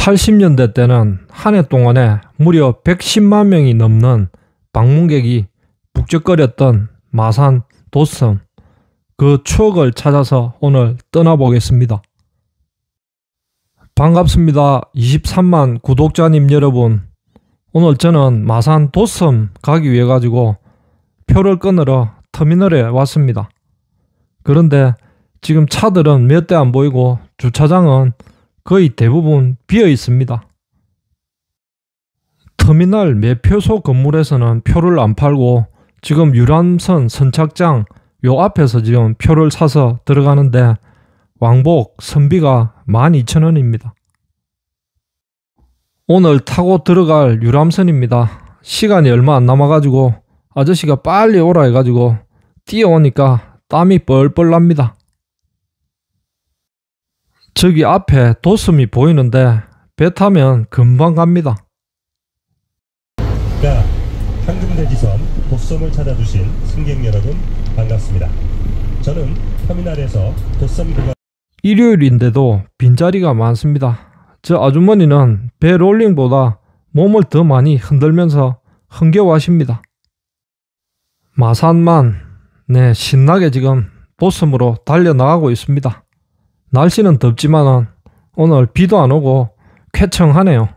80년대 때는 한 해 동안에 무려 110만 명이 넘는 방문객이 북적거렸던 마산 도섬 그 추억을 찾아서 오늘 떠나보겠습니다. 반갑습니다. 23만 구독자님 여러분 오늘 저는 마산 도섬 가기 위해 가지고 표를 끊으러 터미널에 왔습니다. 그런데 지금 차들은 몇 대 안 보이고 주차장은 거의 대부분 비어 있습니다. 터미널 매표소 건물에서는 표를 안 팔고 지금 유람선 선착장 요 앞에서 지금 표를 사서 들어가는데 왕복 선비가 12,000원입니다. 오늘 타고 들어갈 유람선입니다. 시간이 얼마 안 남아가지고 아저씨가 빨리 오라 해가지고 뛰어오니까 땀이 뻘뻘 납니다. 저기 앞에 도섬이 보이는데 배 타면 금방 갑니다. 자, 항중대지선 도섬을 찾아주신 승객 여러분 반갑습니다. 저는 터미널에서 도섬 구간 일요일인데도 빈자리가 많습니다. 저 아주머니는 배 롤링보다 몸을 더 많이 흔들면서 흥겨워하십니다. 마산만 네 신나게 지금 도섬으로 달려나가고 있습니다. 날씨는 덥지만 오늘 비도 안 오고 쾌청하네요.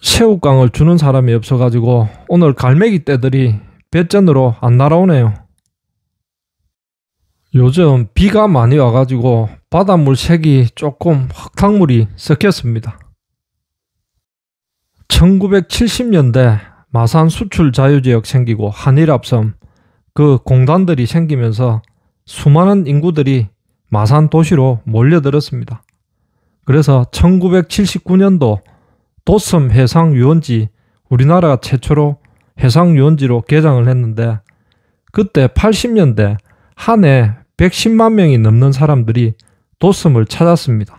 새우깡을 주는 사람이 없어가지고 오늘 갈매기 떼들이 배전으로 안 날아오네요. 요즘 비가 많이 와가지고 바닷물 색이 조금 흙탕물이 섞였습니다. 1970년대 마산 수출 자유지역 생기고 한일합섬 그 공단들이 생기면서 수많은 인구들이 마산 도시로 몰려들었습니다. 그래서 1979년도 도섬 해상유원지 우리나라 최초로 해상유원지로 개장을 했는데 그때 80년대 한 해 110만 명이 넘는 사람들이 도섬을 찾았습니다.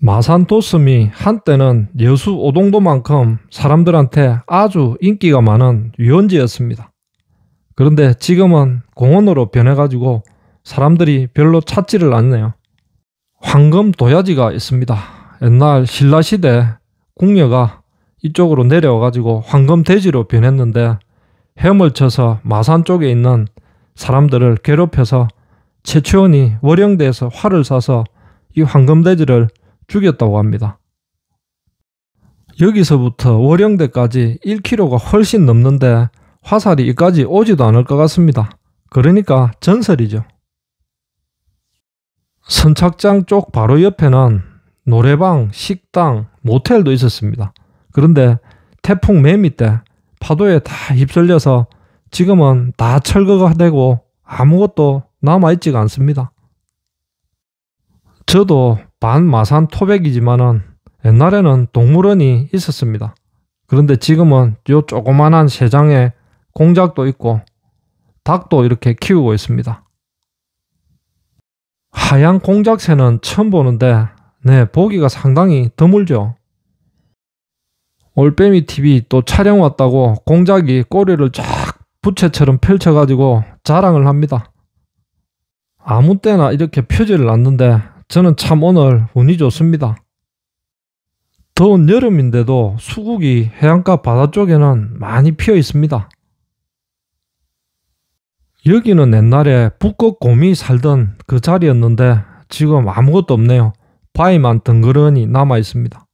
마산 도섬이 한때는 여수 오동도만큼 사람들한테 아주 인기가 많은 유원지였습니다. 그런데 지금은 공원으로 변해가지고 사람들이 별로 찾지를 않네요. 황금 도야지가 있습니다. 옛날 신라시대 궁녀가 이쪽으로 내려와가지고 황금 돼지로 변했는데 헤엄을 쳐서 마산 쪽에 있는 사람들을 괴롭혀서 최치원이 월영대에서 활을 사서이 황금 돼지를 죽였다고 합니다. 여기서부터 월영대까지 1km가 훨씬 넘는데 화살이 이까지 오지도 않을 것 같습니다. 그러니까 전설이죠. 선착장 쪽 바로 옆에는 노래방, 식당, 모텔도 있었습니다. 그런데 태풍 매미 때 파도에 다 휩쓸려서 지금은 다 철거가 되고 아무것도 남아있지가 않습니다. 저도 반마산 토백이지만은 옛날에는 동물원이 있었습니다. 그런데 지금은 요 조그만한 세장에 공작도 있고 닭도 이렇게 키우고 있습니다. 하얀 공작새는 처음 보는데 네 보기가 상당히 드물죠. 올빼미 TV 또 촬영 왔다고 공작이 꼬리를 쫙 부채처럼 펼쳐가지고 자랑을 합니다. 아무 때나 이렇게 표지를 놨는데 저는 참 오늘 운이 좋습니다. 더운 여름인데도 수국이 해안가 바다 쪽에는 많이 피어 있습니다. 여기는 옛날에 북극곰이 살던 그 자리였는데 지금 아무것도 없네요. 바위만 덩그러니 남아 있습니다.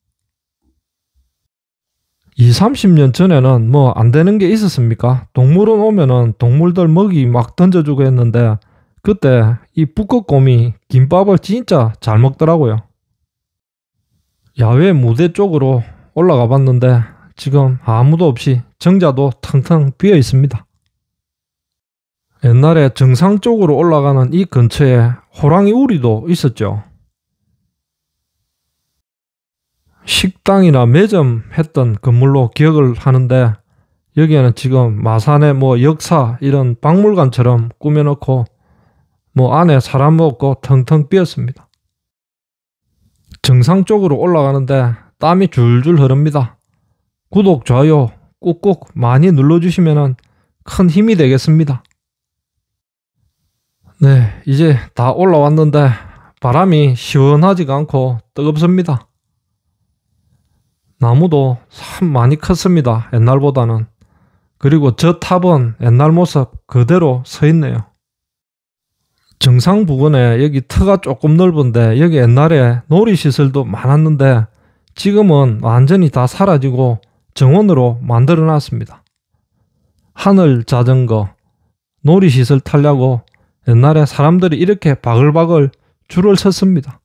2, 30년 전에는 뭐 안 되는 게 있었습니까? 동물은 오면은 동물들 먹이 막 던져주고 했는데 그때 이 북극곰이 김밥을 진짜 잘 먹더라고요. 야외 무대 쪽으로 올라가 봤는데 지금 아무도 없이 정자도 텅텅 비어 있습니다. 옛날에 정상 쪽으로 올라가는 이 근처에 호랑이 우리도 있었죠. 식당이나 매점 했던 건물로 기억을 하는데 여기에는 지금 마산의 뭐 역사 이런 박물관처럼 꾸며놓고 뭐 안에 사람 없고 텅텅 비었습니다. 정상 쪽으로 올라가는데 땀이 줄줄 흐릅니다. 구독, 좋아요 꾹꾹 많이 눌러주시면 큰 힘이 되겠습니다. 네, 이제 다 올라왔는데 바람이 시원하지가 않고 뜨겁습니다. 나무도 참 많이 컸습니다. 옛날보다는. 그리고 저 탑은 옛날 모습 그대로 서 있네요. 정상 부근에 여기 터가 조금 넓은데 여기 옛날에 놀이시설도 많았는데 지금은 완전히 다 사라지고 정원으로 만들어 놨습니다. 하늘 자전거, 놀이시설 타려고 옛날에 사람들이 이렇게 바글바글 줄을 섰습니다.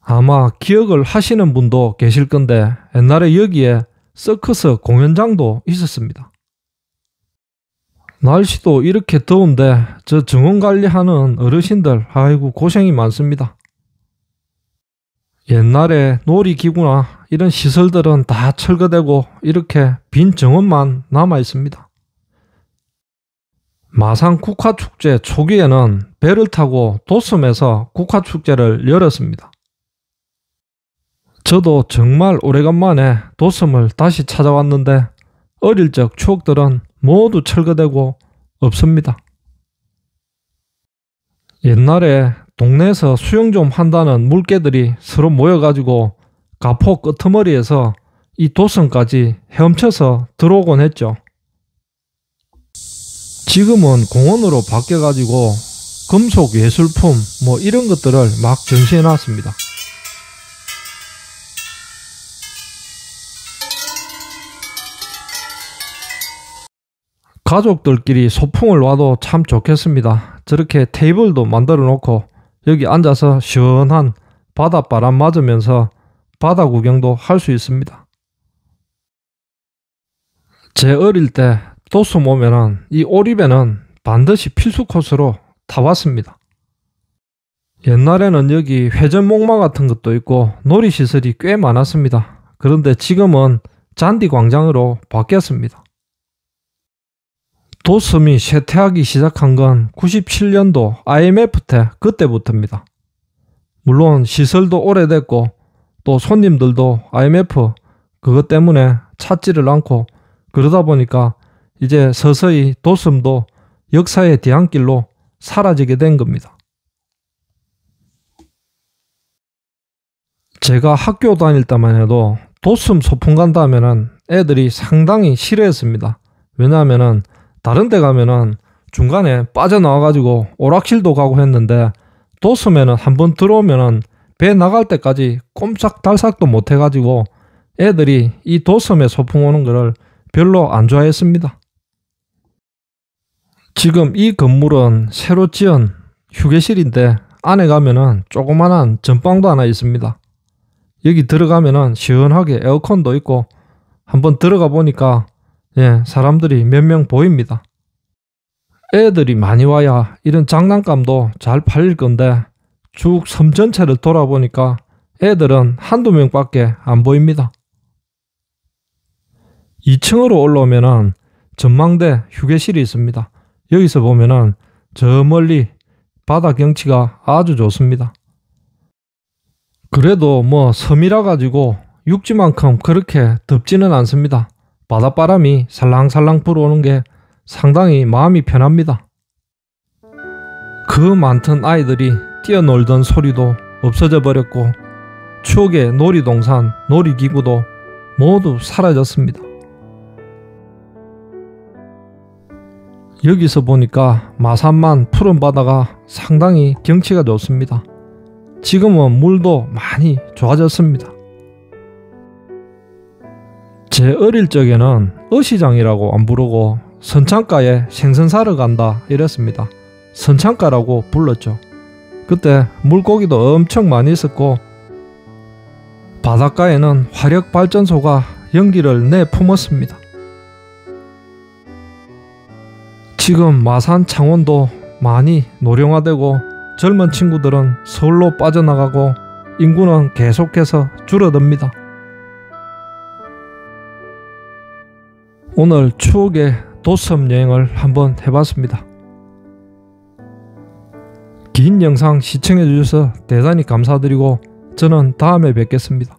아마 기억을 하시는 분도 계실 건데 옛날에 여기에 서커스 공연장도 있었습니다. 날씨도 이렇게 더운데 저 정원 관리하는 어르신들 아이고 고생이 많습니다. 옛날에 놀이기구나 이런 시설들은 다 철거되고 이렇게 빈 정원만 남아 있습니다. 마산 국화축제 초기에는 배를 타고 도섬에서 국화축제를 열었습니다. 저도 정말 오래간만에 도섬을 다시 찾아왔는데 어릴 적 추억들은 모두 철거되고 없습니다. 옛날에 동네에서 수영 좀 한다는 물개들이 서로 모여가지고 가포 끄트머리에서 이 도성까지 헤엄쳐서 들어오곤 했죠. 지금은 공원으로 바뀌어가지고 금속 예술품 뭐 이런 것들을 막 전시해 놨습니다. 가족들끼리 소풍을 와도 참 좋겠습니다. 저렇게 테이블도 만들어 놓고 여기 앉아서 시원한 바닷바람 맞으면서 바다 구경도 할 수 있습니다. 제 어릴 때 도숨 모면은이 오리배는 반드시 필수 코스로 타왔습니다. 옛날에는 여기 회전 목마 같은 것도 있고 놀이시설이 꽤 많았습니다. 그런데 지금은 잔디 광장으로 바뀌었습니다. 도섬이 쇠퇴하기 시작한 건 97년도 IMF 때 그때부터입니다. 물론 시설도 오래됐고 또 손님들도 IMF 그것 때문에 찾지를 않고 그러다 보니까 이제 서서히 도섬도 역사의 대안길로 사라지게 된 겁니다. 제가 학교 다닐 때만 해도 도섬 소풍 간다 면 애들이 상당히 싫어했습니다. 왜냐하면 다른 데 가면은 중간에 빠져나와가지고 오락실도 가고 했는데 도섬에는 한번 들어오면배 나갈 때까지 꼼짝달싹도 못해가지고 애들이 이 도섬에 소풍 오는 거를 별로 안 좋아했습니다. 지금 이 건물은 새로 지은 휴게실인데 안에 가면은 조그만한 전방도 하나 있습니다. 여기 들어가면은 시원하게 에어컨도 있고 한번 들어가 보니까 예, 사람들이 몇 명 보입니다. 애들이 많이 와야 이런 장난감도 잘 팔릴 건데 쭉 섬 전체를 돌아보니까 애들은 한두 명밖에 안 보입니다. 2층으로 올라오면은 전망대 휴게실이 있습니다. 여기서 보면은 저 멀리 바다 경치가 아주 좋습니다. 그래도 뭐 섬이라 가지고 육지만큼 그렇게 덥지는 않습니다. 바닷바람이 살랑살랑 불어오는 게 상당히 마음이 편합니다. 그 많던 아이들이 뛰어놀던 소리도 없어져 버렸고 추억의 놀이동산, 놀이기구도 모두 사라졌습니다. 여기서 보니까 마산만 푸른 바다가 상당히 경치가 좋습니다. 지금은 물도 많이 좋아졌습니다. 제 어릴 적에는 어시장이라고 안 부르고 선창가에 생선 사러 간다 이랬습니다. 선창가라고 불렀죠. 그때 물고기도 엄청 많이 있었고 바닷가에는 화력 발전소가 연기를 내 품었습니다. 지금 마산 창원도 많이 노령화되고 젊은 친구들은 서울로 빠져나가고 인구는 계속해서 줄어듭니다. 오늘 추억의 도섬 여행을 한번 해봤습니다. 긴 영상 시청해주셔서 대단히 감사드리고 저는 다음에 뵙겠습니다.